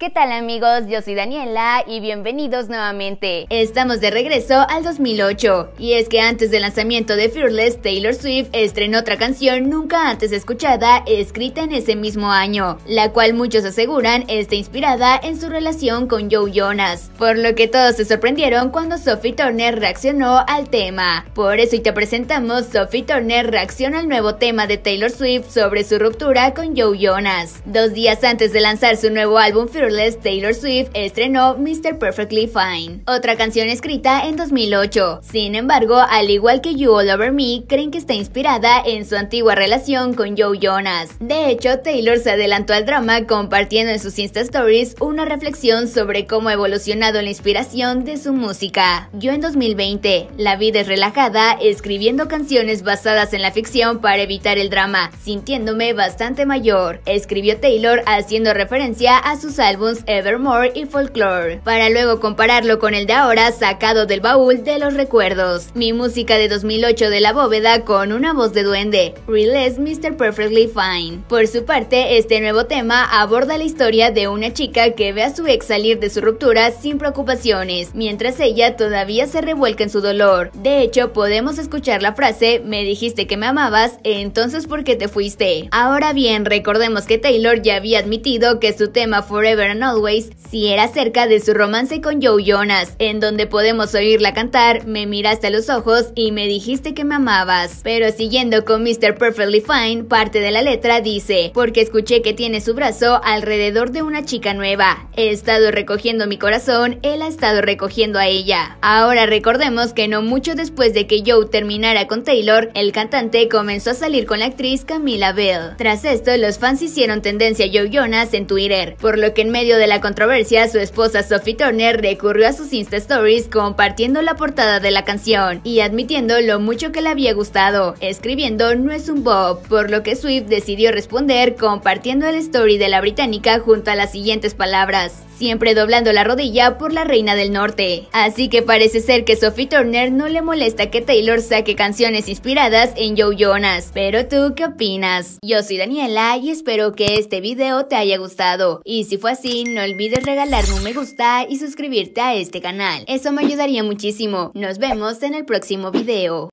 ¿Qué tal amigos? Yo soy Daniela y bienvenidos nuevamente. Estamos de regreso al 2008 y es que antes del lanzamiento de Fearless, Taylor Swift estrenó otra canción nunca antes escuchada escrita en ese mismo año, la cual muchos aseguran está inspirada en su relación con Joe Jonas, por lo que todos se sorprendieron cuando Sophie Turner reaccionó al tema. Por eso hoy te presentamos Sophie Turner reacciona al nuevo tema de Taylor Swift sobre su ruptura con Joe Jonas. Dos días antes de lanzar su nuevo álbum Fearless, Taylor Swift estrenó Mr. Perfectly Fine, otra canción escrita en 2008. Sin embargo, al igual que You All Over Me, creen que está inspirada en su antigua relación con Joe Jonas. De hecho, Taylor se adelantó al drama compartiendo en sus Insta Stories una reflexión sobre cómo ha evolucionado la inspiración de su música. Yo en 2020, la vida es relajada, escribiendo canciones basadas en la ficción para evitar el drama, sintiéndome bastante mayor, escribió Taylor haciendo referencia a sus álbumes Evermore y Folklore, para luego compararlo con el de ahora sacado del baúl de los recuerdos. Mi música de 2008 de la bóveda con una voz de duende, Release Mr. Perfectly Fine. Por su parte, este nuevo tema aborda la historia de una chica que ve a su ex salir de su ruptura sin preocupaciones, mientras ella todavía se revuelca en su dolor. De hecho, podemos escuchar la frase, me dijiste que me amabas, entonces ¿por qué te fuiste? Ahora bien, recordemos que Taylor ya había admitido que su tema Forever Always, si era cerca de su romance con Joe Jonas, en donde podemos oírla cantar Me miraste a los ojos y me dijiste que me amabas. Pero siguiendo con Mr. Perfectly Fine, parte de la letra dice, porque escuché que tiene su brazo alrededor de una chica nueva. He estado recogiendo mi corazón, él ha estado recogiendo a ella. Ahora recordemos que no mucho después de que Joe terminara con Taylor, el cantante comenzó a salir con la actriz Camila Bell. Tras esto, los fans hicieron tendencia a Joe Jonas en Twitter, por lo que en medio de la controversia, su esposa Sophie Turner recurrió a sus Insta Stories compartiendo la portada de la canción y admitiendo lo mucho que le había gustado, escribiendo No es un Bob, por lo que Swift decidió responder compartiendo el story de la británica junto a las siguientes palabras, siempre doblando la rodilla por la reina del norte. Así que parece ser que Sophie Turner no le molesta que Taylor saque canciones inspiradas en Joe Jonas. Pero tú, ¿qué opinas? Yo soy Daniela y espero que este video te haya gustado. Y si fue así, no olvides regalarme un me gusta y suscribirte a este canal. Eso me ayudaría muchísimo. Nos vemos en el próximo video.